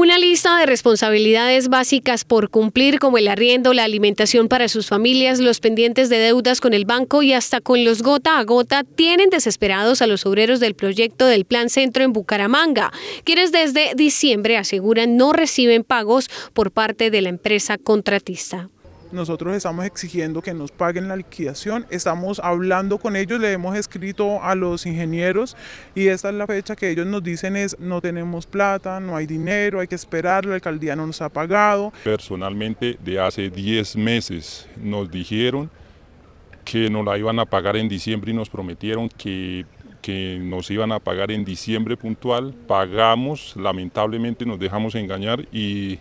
Una lista de responsabilidades básicas por cumplir como el arriendo, la alimentación para sus familias, los pendientes de deudas con el banco y hasta con los gota a gota tienen desesperados a los obreros del proyecto del Plan Centro en Bucaramanga, quienes desde diciembre aseguran no reciben pagos por parte de la empresa contratista nosotros estamos exigiendo que nos paguen la liquidación, estamos hablando con ellos, le hemos escrito a los ingenieros y esta es la fecha que ellos nos dicen es no tenemos plata, no hay dinero, hay que esperar, la alcaldía no nos ha pagado. Personalmente de hace 10 meses nos dijeron que nos la iban a pagar en diciembre y nos prometieron que que nos iban a pagar en diciembre puntual, pagamos, lamentablemente nos dejamos engañar y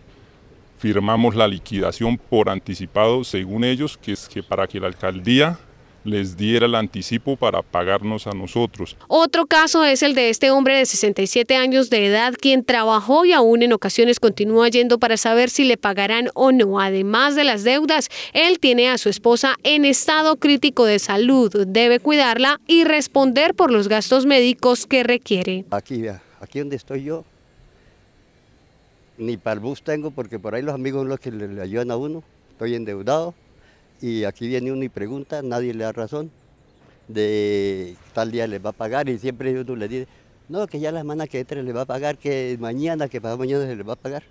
firmamos la liquidación por anticipado, según ellos, que es que para que la alcaldía les diera el anticipo para pagarnos a nosotros. Otro caso es el de este hombre de 67 años de edad, quien trabajó y aún en ocasiones continúa yendo para saber si le pagarán o no. Además de las deudas, él tiene a su esposa en estado crítico de salud, debe cuidarla y responder por los gastos médicos que requiere. Aquí, aquí donde estoy yo, ni para el bus tengo porque por ahí los amigos son los que le, ayudan a uno. Estoy endeudado y aquí viene uno y pregunta, nadie le da razón de tal día les va a pagar y siempre uno le dice, no, que ya la semana que entra les va a pagar, que mañana, que pasado mañana se les va a pagar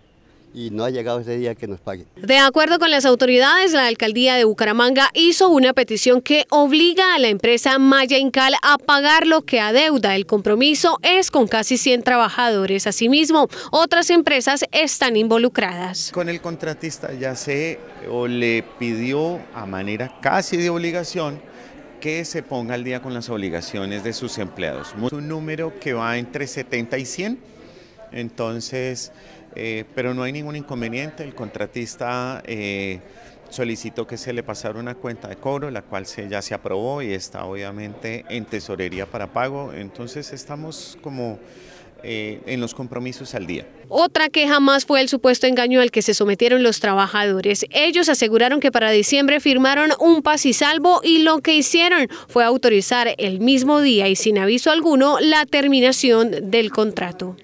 y no ha llegado ese día que nos paguen. De acuerdo con las autoridades, la alcaldía de Bucaramanga hizo una petición que obliga a la empresa Maya Incal a pagar lo que adeuda. El compromiso es con casi 100 trabajadores. Asimismo, otras empresas están involucradas. Con el contratista ya se eh, o le pidió a manera casi de obligación que se ponga al día con las obligaciones de sus empleados. Un número que va entre 70 y 100 entonces, eh, pero no hay ningún inconveniente, el contratista eh, solicitó que se le pasara una cuenta de cobro, la cual ya se aprobó y está obviamente en tesorería para pago, entonces estamos como... Eh, en los compromisos al día. Otra queja más fue el supuesto engaño al que se sometieron los trabajadores. Ellos aseguraron que para diciembre firmaron un pas y salvo y lo que hicieron fue autorizar el mismo día y sin aviso alguno la terminación del contrato.